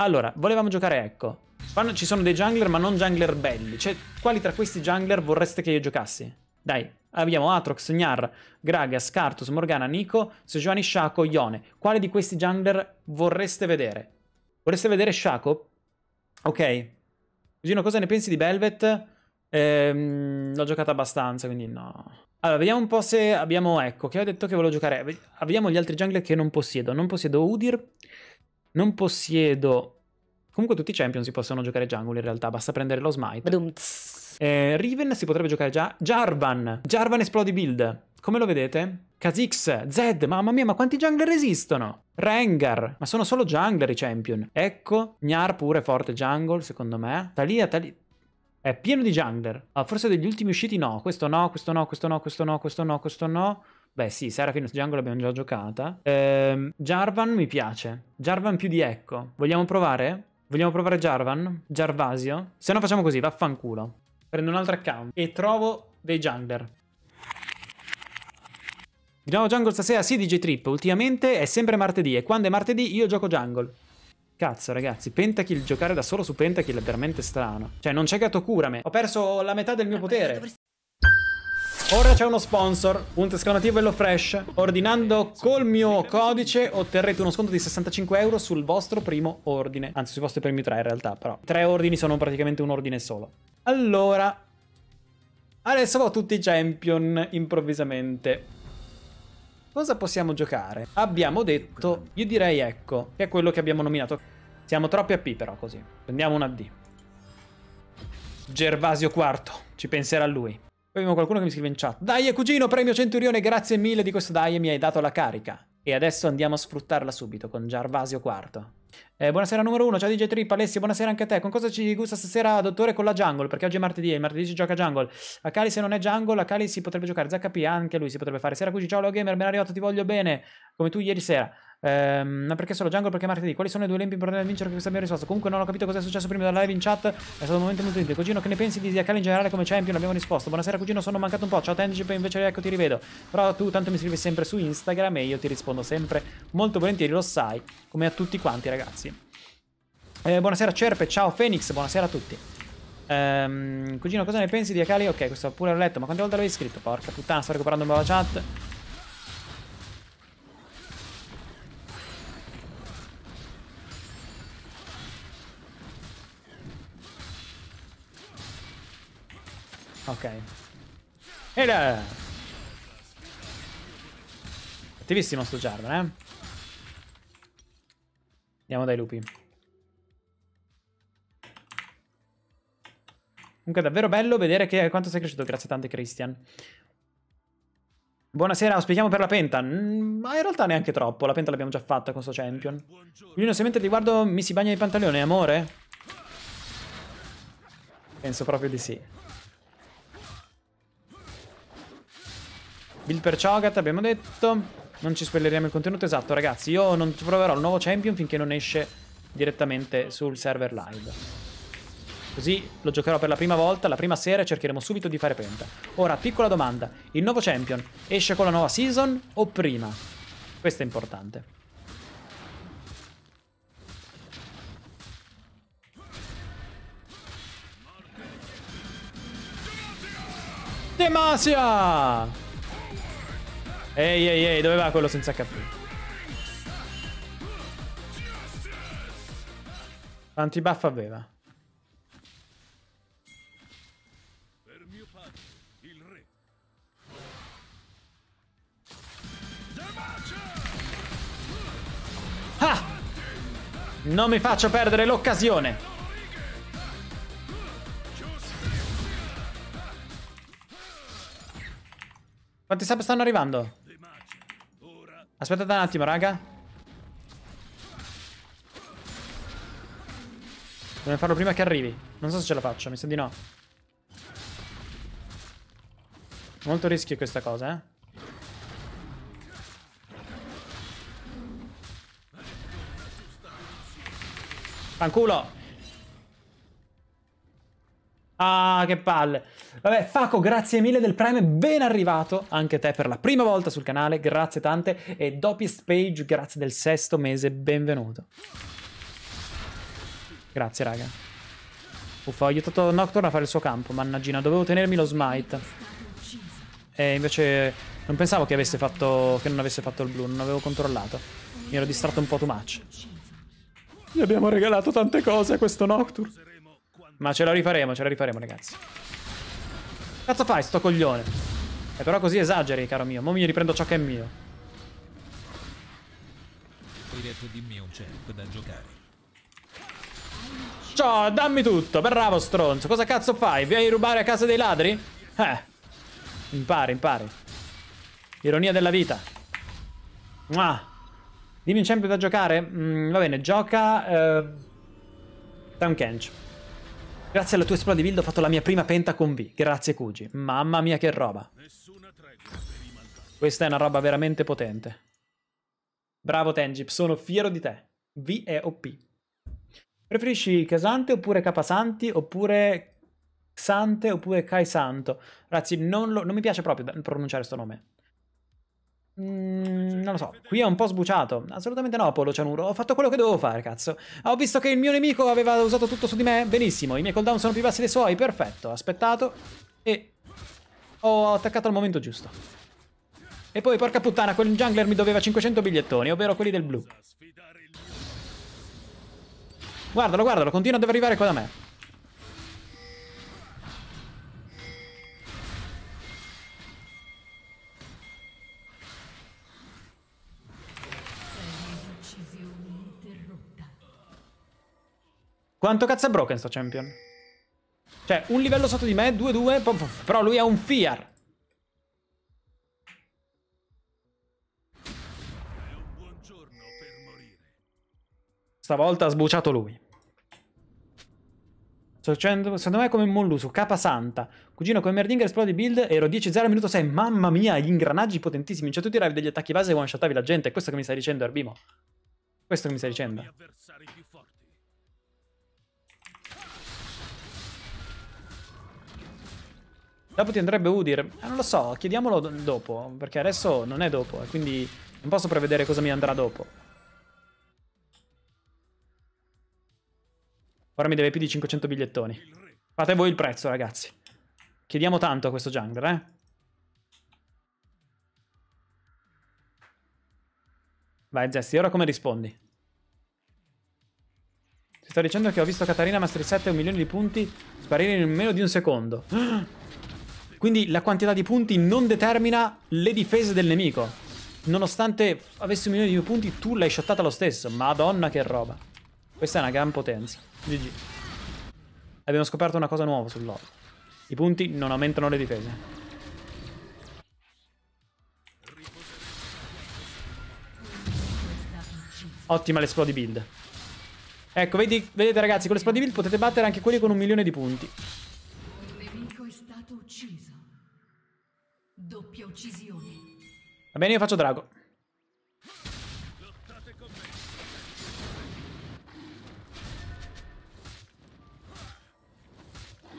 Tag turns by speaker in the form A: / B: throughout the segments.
A: Allora, volevamo giocare Ecco. Fanno, ci sono dei jungler, ma non jungler belli. Cioè, quali tra questi jungler vorreste che io giocassi? Dai, abbiamo Atrox, Gnar, Gragas, Cartus, Morgana, Nico, Sejuani, Shaco, Ione. Quale di questi jungler vorreste vedere? Vorreste vedere Shaco? Ok. Gino, cosa ne pensi di Velvet? Ehm, l'ho giocata abbastanza, quindi no. Allora, vediamo un po' se abbiamo... Ecco, che ho detto che volevo giocare... Abbiamo gli altri jungler che non possiedo. Non possiedo Udir, non possiedo... Comunque tutti i champion si possono giocare jungle in realtà, basta prendere lo smite. Eh, Riven si potrebbe giocare già. Jarvan! Jarvan esplodi build. Come lo vedete? Kha'Zix, Zed, mamma mia, ma quanti jungler esistono? Rengar, ma sono solo jungler i champion. Ecco, Gnar pure forte jungle, secondo me. Talia, Talia... È pieno di jungler. Ah, forse degli ultimi usciti no. Questo no, questo no, questo no, questo no, questo no, questo no. Beh sì, Serafinus Jungle l'abbiamo già giocata. Ehm, Jarvan mi piace. Jarvan più di Ecco. Vogliamo provare? Vogliamo provare Jarvan? Jarvasio? Se no facciamo così, vaffanculo. Prendo un altro account e trovo dei jungler. Di nuovo jungle stasera, sì DJ Trip, ultimamente è sempre martedì e quando è martedì io gioco jungle. Cazzo ragazzi, Pentakill, giocare da solo su Pentakill è veramente strano. Cioè non c'è Gatokura curame, ho perso la metà del mio potere. Ora c'è uno sponsor, punto e Hello Fresh. Ordinando col mio codice otterrete uno sconto di 65 euro sul vostro primo ordine. Anzi, sui vostri primi tre in realtà, però. Tre ordini sono praticamente un ordine solo. Allora, adesso ho tutti i champion improvvisamente. Cosa possiamo giocare? Abbiamo detto, io direi ecco, che è quello che abbiamo nominato. Siamo troppi AP però così. Prendiamo un AD. Gervasio IV, ci penserà lui. Poi abbiamo qualcuno che mi scrive in chat. Dai, cugino, premio Centurione, grazie mille di questo dai, mi hai dato la carica. E adesso andiamo a sfruttarla subito con Gervasio IV. Eh, buonasera numero uno, ciao DJ Trip, Alessio, buonasera anche a te. Con cosa ci gusta stasera, dottore, con la jungle? Perché oggi è martedì e il martedì si gioca jungle. Akali se non è jungle, Akali si potrebbe giocare. Zaccapi anche lui si potrebbe fare. Sera Cugi, ciao Gamer, ben arrivato, ti voglio bene. Come tu ieri sera. Ehm, perché solo jungle? Perché martedì? Quali sono i due lempi importanti da vincere che questa mia risposta? Comunque non ho capito cosa è successo prima della live in chat. È stato un momento molto utile. Cugino, che ne pensi di Ziakal in generale come champion? Abbiamo risposto. Buonasera, cugino, sono mancato un po'. Ciao Tangip, invece ecco ti rivedo. Però tu tanto mi scrivi sempre su Instagram e io ti rispondo sempre molto volentieri, lo sai, come a tutti quanti, ragazzi. Eh, buonasera Cerpe, ciao Phoenix, buonasera a tutti. Ehm, cugino, cosa ne pensi di Akali? Ok, questo pure l'ho letto, ma quante volte l'avevi scritto? Porca puttana, sto recuperando un nuova chat. Ok. E là! Attivissimo sto Jarvan, eh? Andiamo dai lupi. Comunque è davvero bello vedere che, quanto sei cresciuto, grazie tante Christian. Buonasera, auspichiamo per la Penta. Mm, ma in realtà neanche troppo, la Penta l'abbiamo già fatta con sto Champion. Lino, se mentre ti guardo mi si bagna i pantaloni, amore? Penso proprio di sì. Build per Chogat, abbiamo detto. Non ci spelleremo il contenuto esatto, ragazzi. Io non proverò il nuovo champion finché non esce direttamente sul server live. Così lo giocherò per la prima volta, la prima sera e cercheremo subito di fare penta. Ora, piccola domanda. Il nuovo champion esce con la nuova season o prima? Questo è importante. Demasia! Ehi, ehi, ehi, dove va quello senza HP? Quanti buff aveva? Ah! Non mi faccio perdere l'occasione! Quanti sub stanno arrivando? Aspettate un attimo, raga. Dobbiamo farlo prima che arrivi. Non so se ce la faccio, mi sa di no. Molto rischio questa cosa, eh. Fanculo! Ah, che palle. Vabbè, Faco, grazie mille del Prime, ben arrivato anche te per la prima volta sul canale, grazie tante. E Doppiest Page, grazie del sesto mese, benvenuto. Grazie, raga. Uffa, ho aiutato Nocturne a fare il suo campo, mannaggina, dovevo tenermi lo smite. E invece non pensavo che, avesse fatto, che non avesse fatto il blu, non avevo controllato. Mi ero distratto un po' too much. Gli abbiamo regalato tante cose a questo Nocturne. Ma ce la rifaremo, ce la rifaremo, ragazzi. Cazzo fai, sto coglione? E eh, però così esageri, caro mio. Mo mi riprendo ciò che è mio. Ciao, dammi tutto, bravo stronzo. Cosa cazzo fai? Vieni rubare a casa dei ladri? Eh. Impari, impari. Ironia della vita. Ah. Dimmi un champion da giocare? Mm, va bene, gioca... Eh... Town Kench. Grazie alla tua esploda di build ho fatto la mia prima penta con V. Grazie Kuji. Mamma mia che roba. Questa è una roba veramente potente. Bravo Tengip, sono fiero di te. V è OP. Preferisci Casante oppure Capasanti oppure Xante oppure Kai Santo? Ragazzi, non, lo, non mi piace proprio pronunciare questo nome. Mm, non lo so, qui è un po' sbuciato. Assolutamente no, Polo Cianuro. Ho fatto quello che dovevo fare, cazzo. Ho visto che il mio nemico aveva usato tutto su di me. Benissimo, i miei cooldown sono più bassi dei suoi. Perfetto, aspettato. E ho attaccato al momento giusto. E poi, porca puttana, quel jungler mi doveva 500 bigliettoni, ovvero quelli del blu. Guardalo, guardalo, continua ad arrivare qua da me. Quanto cazzo è broken sto champion? Cioè, un livello sotto di me, 2-2, però lui ha un Fiar. Stavolta ha sbuciato lui. Secondo me è come un Molluso, capa santa. Cugino come Merdinger esplode build, ero 10-0 al minuto 6. Mamma mia, gli ingranaggi potentissimi. Cioè tu tiravi degli attacchi base e one-shotavi la gente. È questo che mi stai dicendo, Erbimo. Questo che mi stai dicendo. Dopo ti andrebbe Udir. Eh, ah, non lo so, chiediamolo dopo, perché adesso non è dopo, e quindi non posso prevedere cosa mi andrà dopo. Ora mi deve più di 500 bigliettoni. Fate voi il prezzo, ragazzi. Chiediamo tanto a questo jungler, eh. Vai, Zesti, ora come rispondi? Ti sto dicendo che ho visto Katarina Master 7 un milione di punti sparire in meno di un secondo. Quindi la quantità di punti non determina le difese del nemico. Nonostante avessi un milione di punti, tu l'hai shottata lo stesso. Madonna che roba. Questa è una gran potenza. GG. Abbiamo scoperto una cosa nuova sull'oro. I punti non aumentano le difese. Ottima l'esplodi build. Ecco, vedi, vedete ragazzi, con l'esplodi build potete battere anche quelli con un milione di punti. Un nemico è stato ucciso. Doppia uccisione. Va bene, io faccio drago.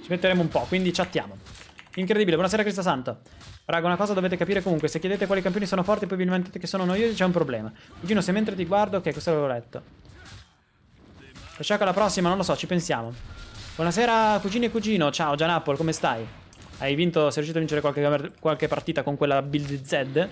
A: Ci metteremo un po', quindi chattiamo. Incredibile, buonasera Crista Santo. Raga, una cosa dovete capire comunque, se chiedete quali campioni sono forti e poi vi lamentate che sono noiosi, c'è un problema. Cugino, se mentre ti guardo... Ok, questo l'avevo letto. Lo alla prossima, non lo so, ci pensiamo. Buonasera cugino e cugino, ciao Gianapple, come stai? Hai vinto, sei riuscito a vincere qualche, qualche partita con quella build Z.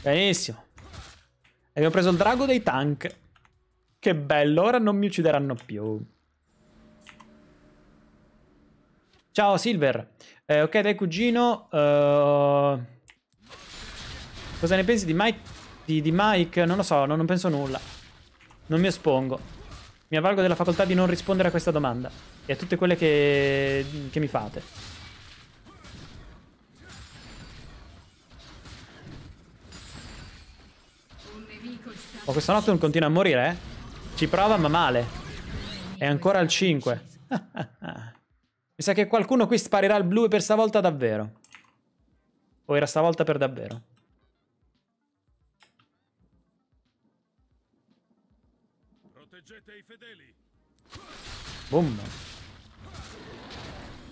A: Benissimo. Abbiamo preso il drago dei tank. Che bello, ora non mi uccideranno più. Ciao Silver. Eh, ok, dai cugino. Uh... Cosa ne pensi di Mike? Di, di Mike? Non lo so, non, non penso nulla. Non mi espongo. Mi avvalgo della facoltà di non rispondere a questa domanda. E a tutte quelle che, che mi fate. Oh, questo Nocturne continua a morire, eh? Ci prova, ma male. È ancora al 5. Mi sa che qualcuno qui sparerà il blu per stavolta davvero. O era stavolta per davvero. Proteggete i fedeli. Boom.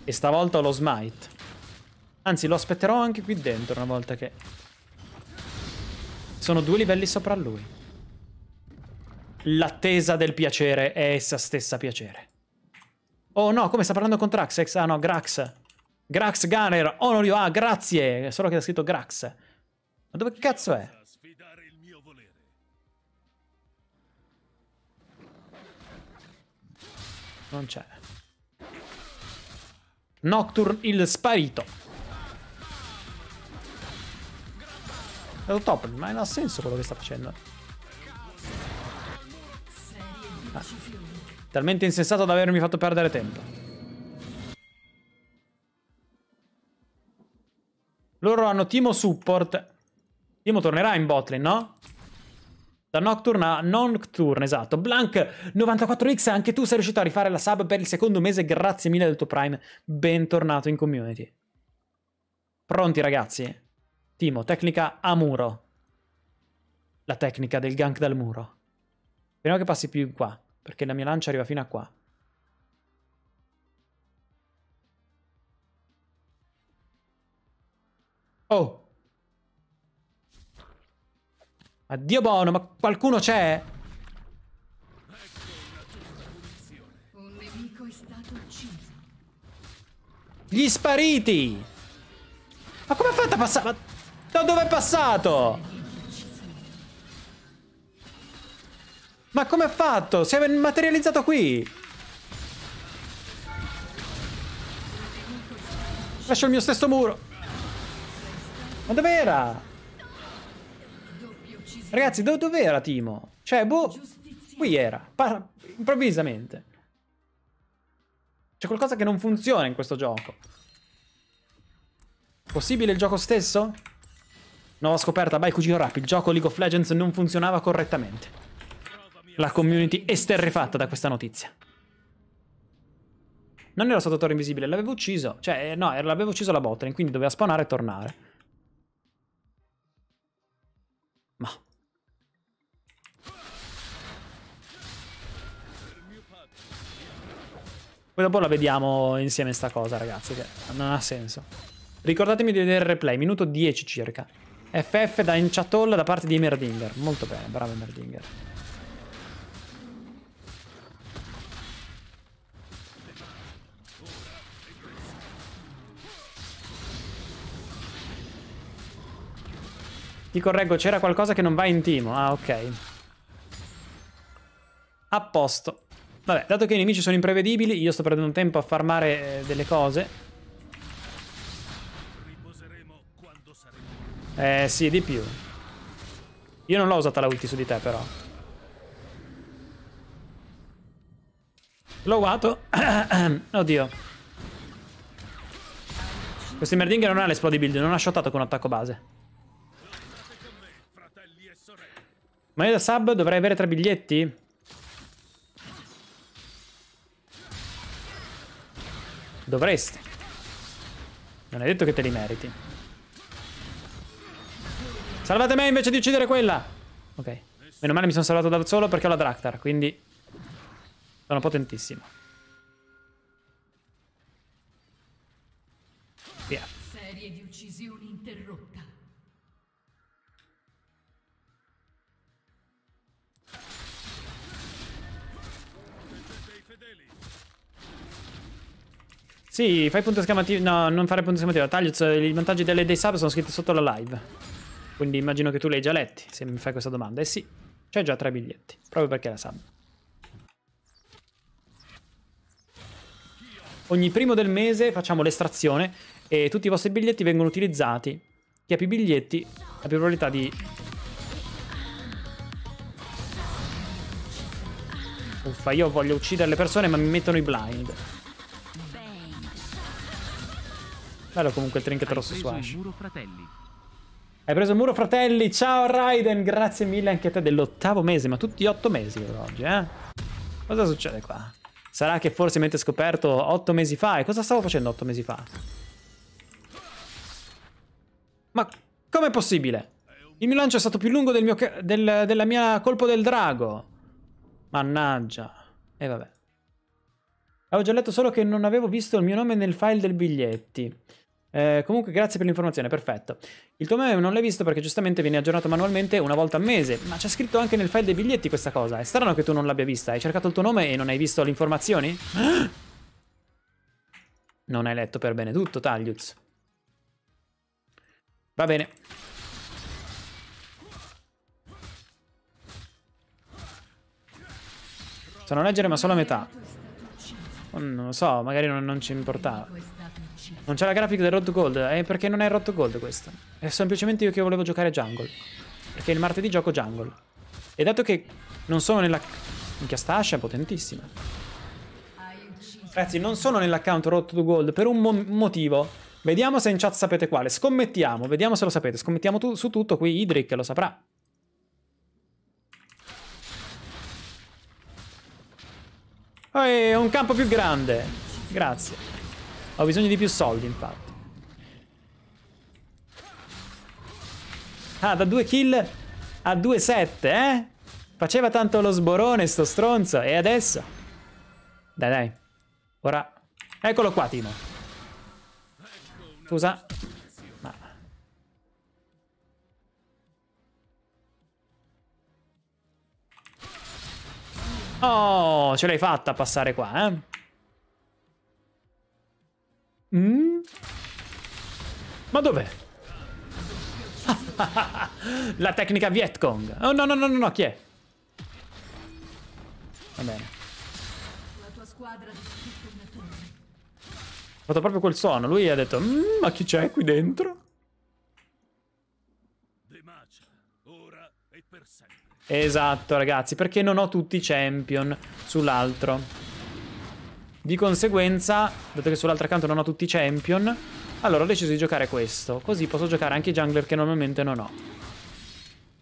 A: E stavolta ho lo smite. Anzi, lo aspetterò anche qui dentro una volta che... Sono due livelli sopra lui. L'attesa del piacere è essa stessa piacere. Oh no, come sta parlando con Traxx? Ah no, Grax. Grax Gunner, onorio, ah grazie, solo che ha scritto Grax. Ma dove cazzo è? Non c'è. Nocturne il sparito. È un top, ma non ha senso quello che sta facendo. Ah. Talmente insensato da avermi fatto perdere tempo. Loro hanno Timo support. Timo tornerà in botlane, no? Da Nocturne a Nocturne, esatto. Blank94X, anche tu sei riuscito a rifare la sub per il secondo mese. Grazie mille del tuo Prime. Bentornato in community. Pronti, ragazzi? Timo, tecnica a muro. La tecnica del gank dal muro. Speriamo che passi più in qua. Perché la mia lancia arriva fino a qua. Oh! Addio Bono, ma qualcuno c'è? Gli spariti! Ma come ha fatto a passare? Ma da dove è passato? Ma come ha fatto? Si è materializzato qui! Lascio il mio stesso muro! Ma dov'era? Ragazzi, do dove Timo? Cioè, boh, qui era, improvvisamente. C'è qualcosa che non funziona in questo gioco. Possibile il gioco stesso? Nuova scoperta, vai cugino rap, il gioco League of Legends non funzionava correttamente. La community esterrefatta da questa notizia. Non era stato torre invisibile, l'avevo ucciso. Cioè, eh, no, l'avevo ucciso la botlane, quindi doveva spawnare e tornare. Ma... Poi dopo la vediamo insieme sta cosa, ragazzi, che non ha senso. Ricordatemi di vedere il replay, minuto 10 circa. FF da Inchatoll da parte di Emerdinger. Molto bene, bravo Emerdinger. Ti correggo, c'era qualcosa che non va in timo. Ah, ok. A posto. Vabbè, dato che i nemici sono imprevedibili, io sto perdendo tempo a farmare eh, delle cose. Eh, sì, di più. Io non l'ho usata la ulti su di te, però. L'ho usato. Oddio. Questo merdinghe non ha l'esplodibility, non ha shottato con attacco base. Ma io da sub dovrei avere tre biglietti? Dovresti. Non è detto che te li meriti. Salvate me invece di uccidere quella! Ok. Meno male mi sono salvato da solo perché ho la Draktar, quindi... Sono potentissimo. Via. Serie di uccisioni interrotta. Sì, fai punto esclamativo. No, non fare punto esclamativo. Taglio, i vantaggi delle, dei sub sono scritti sotto la live. Quindi immagino che tu li hai già letti, se mi fai questa domanda. Eh sì, c'è già tre biglietti, proprio perché la sub. Ogni primo del mese facciamo l'estrazione e tutti i vostri biglietti vengono utilizzati. Chi ha più biglietti ha più probabilità di... Uffa, io voglio uccidere le persone ma mi mettono i blind. Bello comunque il trinket rosso swash. Muro, Hai preso il muro fratelli, ciao Raiden, grazie mille anche a te dell'ottavo mese, ma tutti otto mesi per oggi, eh? Cosa succede qua? Sarà che forse mi avete scoperto otto mesi fa, e cosa stavo facendo otto mesi fa? Ma com'è possibile? Il mio lancio è stato più lungo del mio del, della mia colpo del drago. Mannaggia. E vabbè. Avevo già letto solo che non avevo visto il mio nome nel file del biglietti. Eh, comunque grazie per l'informazione, perfetto. Il tuo meme non l'hai visto perché giustamente viene aggiornato manualmente una volta al mese, ma c'è scritto anche nel file dei biglietti questa cosa. È strano che tu non l'abbia vista. Hai cercato il tuo nome e non hai visto le informazioni? Non hai letto per bene tutto, Tagliuz. Va bene. So a leggere ma solo a metà. Oh, non lo so, magari non, non ci importava. Non c'è la grafica del Road Gold, eh, perché non è il Road Gold questo. È semplicemente io che volevo giocare Jungle. Perché il martedì gioco Jungle. E dato che non sono nella... Minchia, sta ascia è potentissima. Ragazzi, non sono nell'account Road to Gold per un mo motivo. Vediamo se in chat sapete quale. Scommettiamo, vediamo se lo sapete. Scommettiamo tu su tutto, qui Idric lo saprà. Eh, un campo più grande. Grazie. Ho bisogno di più soldi, infatti. Ah, da due kill a due 7 eh? Faceva tanto lo sborone sto stronzo. E adesso? Dai, dai. Ora... Eccolo qua, Timo. Scusa. Oh, ce l'hai fatta a passare qua, eh? Mm? Ma dov'è? La tecnica Vietcong. Oh, no, no, no, no, no, chi è? Va bene. ha fatto proprio quel suono. Lui ha detto, mm, ma chi c'è qui dentro? De Macia, ora e per sempre. Esatto, ragazzi, perché non ho tutti i champion sull'altro. Di conseguenza, dato che sull'altro account non ho tutti i champion, allora ho deciso di giocare questo. Così posso giocare anche i jungler che normalmente non ho.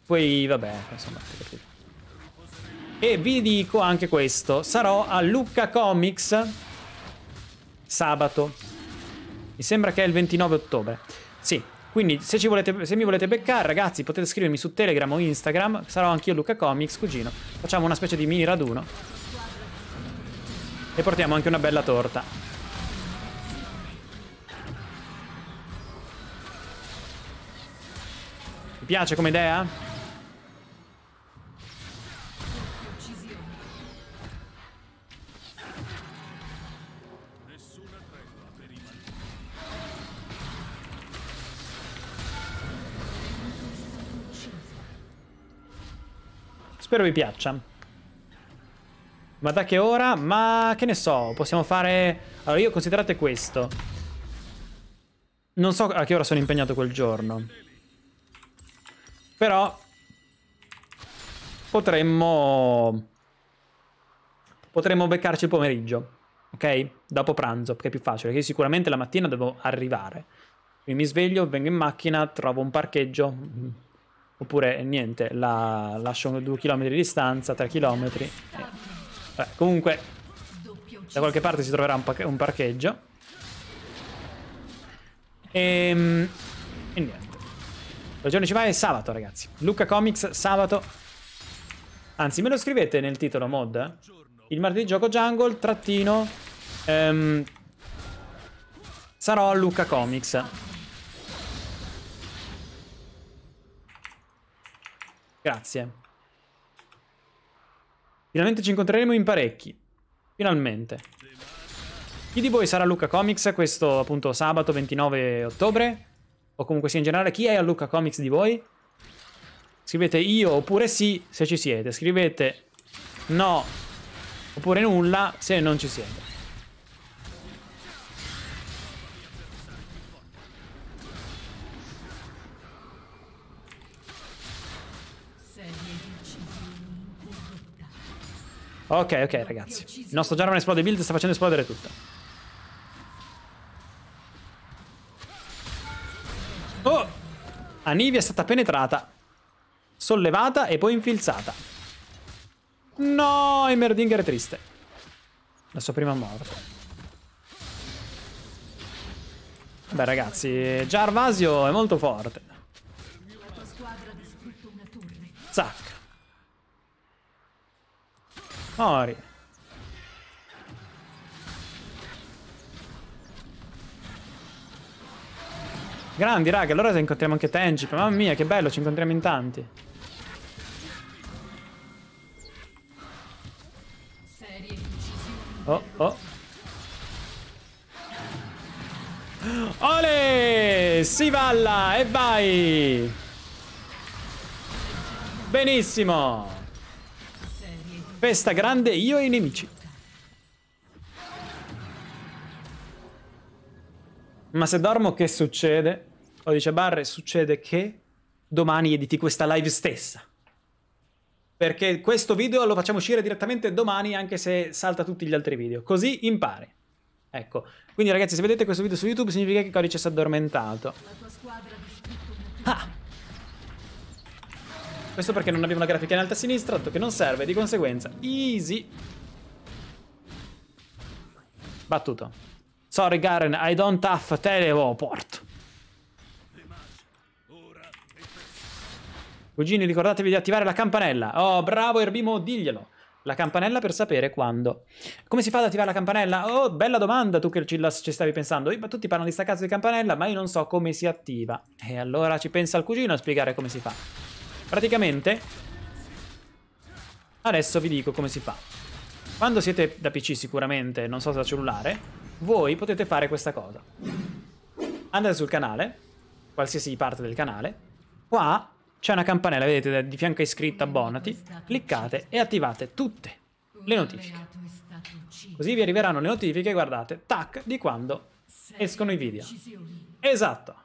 A: Poi, vabbè, insomma, E vi dico anche questo, sarò a Lucca Comics sabato. Mi sembra che è il 29 ottobre. Sì, quindi se, volete, se mi volete beccare, ragazzi, potete scrivermi su Telegram o Instagram. Sarò anch'io Luca Comics, cugino. Facciamo una specie di mini raduno. E portiamo anche una bella torta. Mi piace come idea? Spero vi piaccia. Ma da che ora? Ma che ne so, possiamo fare... Allora io considerate questo. Non so a che ora sono impegnato quel giorno. Però... Potremmo... Potremmo beccarci il pomeriggio. Ok? Dopo pranzo, perché è più facile. Perché sicuramente la mattina devo arrivare. Quindi mi sveglio, vengo in macchina, trovo un parcheggio Oppure niente, la lascio a 2 km di distanza, 3 km. E... Vabbè, comunque, da qualche parte si troverà un, un parcheggio. E, ehm, e niente. La giorno ci va è sabato, ragazzi. Luca Comics, sabato. Anzi, me lo scrivete nel titolo mod? Il martedì gioco jungle, trattino... Ehm, sarò a Luca Comics. Grazie. Finalmente ci incontreremo in parecchi. Finalmente. Chi di voi sarà Luca Comics questo appunto sabato 29 ottobre? O comunque sia in generale, chi è a Luca Comics di voi? Scrivete io oppure sì se ci siete. Scrivete no oppure nulla se non ci siete. Ok, ok, ragazzi. Il nostro Jarvan esplode build sta facendo esplodere tutto. Oh! Anivia è stata penetrata. Sollevata e poi infilzata. No, Emerdinger è triste. La sua prima morte. Beh, ragazzi, Jarvasio è molto forte. Mori. Grandi, raga, allora se incontriamo anche Tangip. Mamma mia, che bello, ci incontriamo in tanti. Oh, oh. Ole! Si balla e vai! Benissimo! Festa grande io e i nemici. Ma se dormo che succede? Codice barre, succede che domani editi questa live stessa. Perché questo video lo facciamo uscire direttamente domani anche se salta tutti gli altri video. Così impari. Ecco, quindi ragazzi se vedete questo video su YouTube significa che Codice si è addormentato. Ah! Questo perché non abbiamo la grafica in alta a sinistra, dato che non serve, di conseguenza, easy. Battuto. Sorry Garen, I don't have teleport. Cugini, ricordatevi di attivare la campanella. Oh, bravo Erbimo, diglielo. La campanella per sapere quando. Come si fa ad attivare la campanella? Oh, bella domanda, tu che ci, la, ci stavi pensando. Io, tutti parlano di sta cazzo di campanella, ma io non so come si attiva. E allora ci pensa il cugino a spiegare come si fa. Praticamente, adesso vi dico come si fa. Quando siete da PC sicuramente, non so se da cellulare, voi potete fare questa cosa. Andate sul canale, qualsiasi parte del canale, qua c'è una campanella, vedete, di fianco è iscritta abbonati, cliccate e attivate tutte le notifiche. Così vi arriveranno le notifiche, guardate, tac, di quando escono i video. Esatto.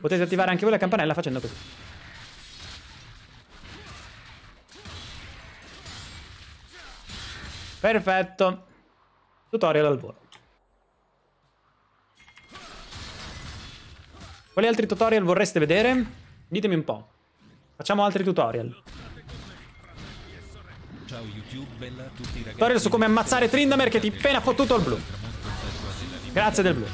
A: Potete attivare anche voi la campanella facendo così. Perfetto. Tutorial al volo. Quali altri tutorial vorreste vedere? Ditemi un po'. Facciamo altri tutorial. Ciao YouTube, bella a tutti ragazzi. Tutorial su come ammazzare Trindamer che ti appena fottuto il blu. Grazie del blu.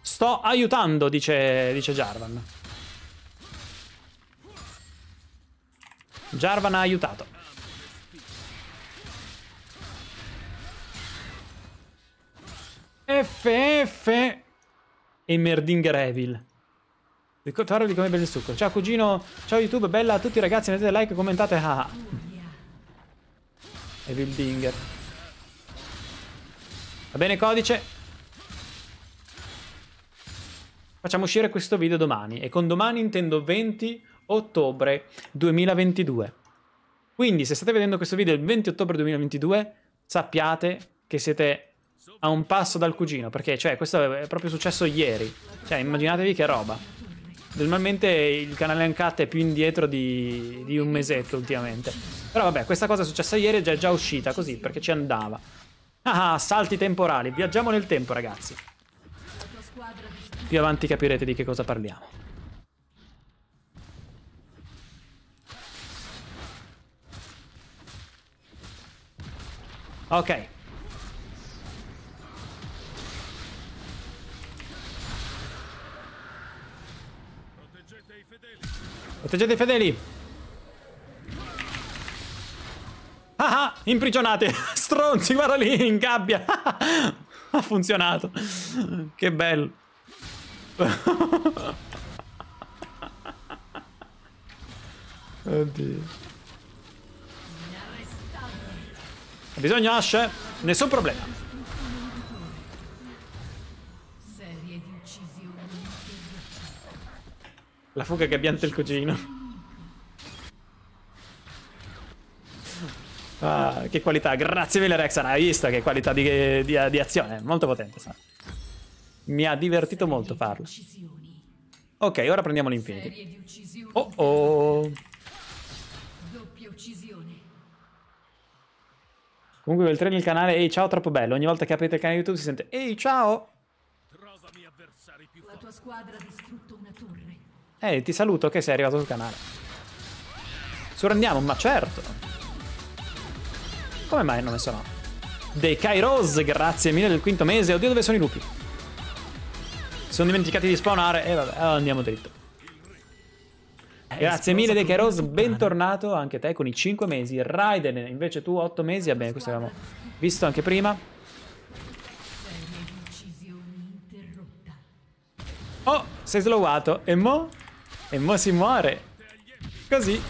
A: Sto aiutando, dice, dice Jarvan. Jarvan ha aiutato. FF e Merdinger Evil. Ricordatevi di come bel succo. Ciao cugino, ciao YouTube, bella a tutti ragazzi, mettete like, commentate, haha. Ah. Evil Dinger. Va bene codice. Facciamo uscire questo video domani e con domani intendo 20 ottobre 2022. Quindi se state vedendo questo video il 20 ottobre 2022 sappiate che siete a un passo dal cugino, perché cioè, questo è proprio successo ieri. Cioè, immaginatevi che roba. Normalmente il canale Uncut è più indietro di, di un mesetto ultimamente. Però vabbè, questa cosa è successa ieri ed è già uscita così, perché ci andava. Ah, ah salti temporali. Viaggiamo nel tempo, ragazzi. Più avanti capirete di che cosa parliamo. Ok, Proteggete i fedeli. Ah ah, imprigionate. Stronzi, guarda lì, in gabbia. ha funzionato. Che bello. Oddio. bisogno Ash? Eh, nessun problema. La fuga che gabbiante del cugino. Ah, che qualità. Grazie mille Rexan, hai visto che qualità di, di, di azione. Molto potente. Sa. Mi ha divertito molto farlo. Ok, ora prendiamo l'Infinity. Oh oh. Comunque oltre il canale Ehi ciao troppo bello Ogni volta che aprite il canale YouTube si sente Ehi ciao La tua squadra ha distrutto una torre Ehi, ti saluto che sei arrivato sul canale. Sorrendiamo, ma certo. Come mai hanno messo no? Dei Kairos, grazie mille del quinto mese. Oddio, dove sono i lupi? sono dimenticati di spawnare. E eh, vabbè, andiamo dritto. Eh, grazie mille Dei Kairos, bentornato anche te con i 5 mesi. Raiden, invece tu 8 mesi. Vabbè, questo avevamo visto anche prima. Oh, sei slowato. E mo'? E mo si muore. Così.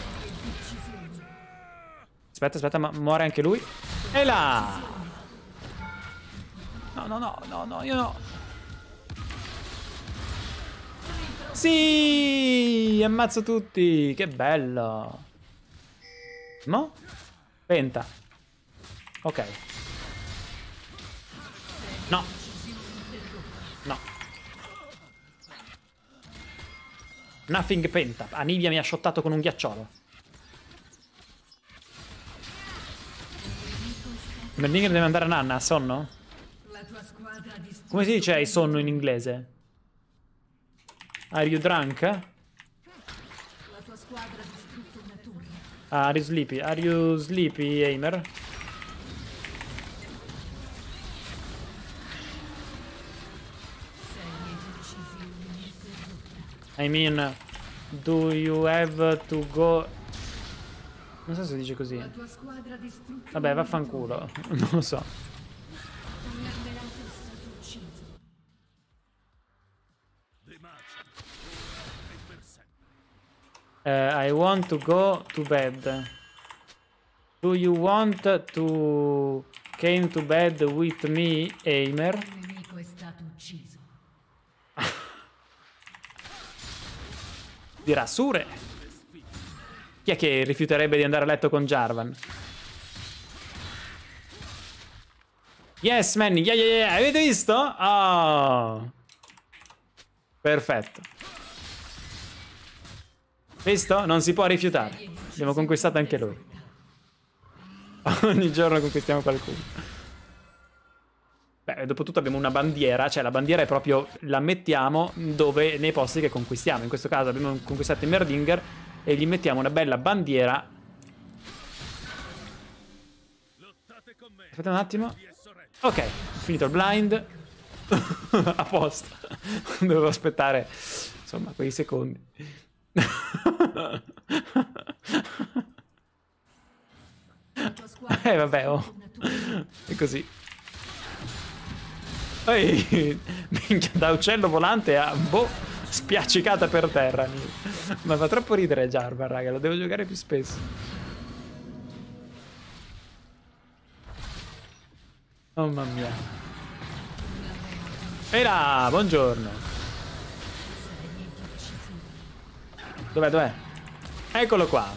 A: Aspetta, aspetta, ma muore anche lui. E là! No, no, no, no, no, io no. Sì! Ammazzo tutti! Che bello! Mo? Penta. Ok. No, Nothing penta. Anivia mi ha shottato con un ghiacciolo. Merdinger deve andare a nanna, sonno? Come si dice hai sonno in inglese? Are you drunk? La ah, tua squadra ha distrutto una torre. Are you sleepy? Are you sleepy, Aimer? I mean, do you have to go... Non so se dice così. Vabbè, vaffanculo. non lo so. Uh, I want to go to bed. Do you want to came to bed with me, Eimer? di Rasure. Chi è che rifiuterebbe di andare a letto con Jarvan? Yes, man, yeah, yeah, yeah. avete visto? Oh. Perfetto. Visto? Non si può rifiutare. Abbiamo conquistato anche lui. Ogni giorno conquistiamo qualcuno. Beh, dopo tutto abbiamo una bandiera, cioè la bandiera è proprio la mettiamo dove, nei posti che conquistiamo. In questo caso abbiamo conquistato i Merdinger e gli mettiamo una bella bandiera. Aspetta un attimo. Ok, finito il blind. A posto. Dovevo aspettare, insomma, quei secondi. eh vabbè, oh. è così. Ehi, minchia, da uccello volante a boh, spiaccicata per terra. Ma fa troppo ridere Jarvan, raga, lo devo giocare più spesso. Oh mamma mia. Ehi là, buongiorno. Dov'è, dov'è? Eccolo qua.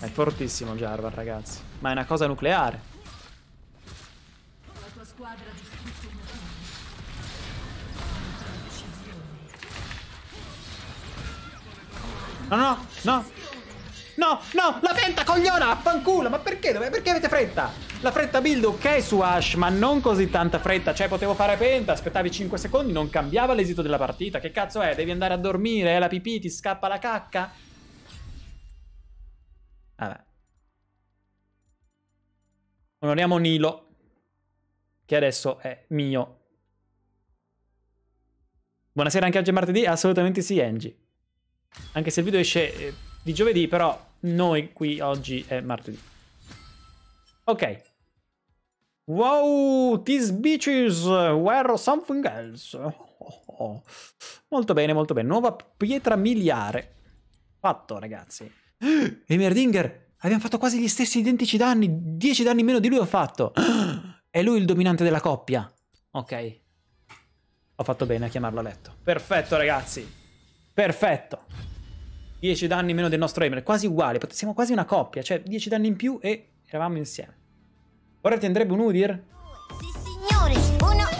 A: È fortissimo Jarvan, ragazzi. Ma è una cosa nucleare. La tua squadra di No, no, no. No, no, la penta, cogliona, affanculo. Ma perché? Dove, Perché avete fretta? La fretta build ok su Ash, ma non così tanta fretta. Cioè, potevo fare penta, aspettavi 5 secondi, non cambiava l'esito della partita. Che cazzo è? Devi andare a dormire, eh? La pipì, ti scappa la cacca? Vabbè. Onoriamo Nilo, che adesso è mio. Buonasera anche oggi è martedì? Assolutamente sì, Angie. Anche se il video esce eh, di giovedì, però noi qui oggi è martedì. Ok. Wow, these beaches were something else. Oh, oh. Molto bene, molto bene. Nuova pietra miliare. Fatto, ragazzi. Emerdinger, abbiamo fatto quasi gli stessi identici danni. 10 danni meno di lui ho fatto. È lui il dominante della coppia. Ok. Ho fatto bene a chiamarlo a letto. Perfetto, ragazzi. Perfetto. 10 danni meno del nostro Emer, quasi uguale, siamo quasi una coppia, cioè 10 danni in più e eravamo insieme. Ora ti andrebbe un Udir? Sì, signore, uno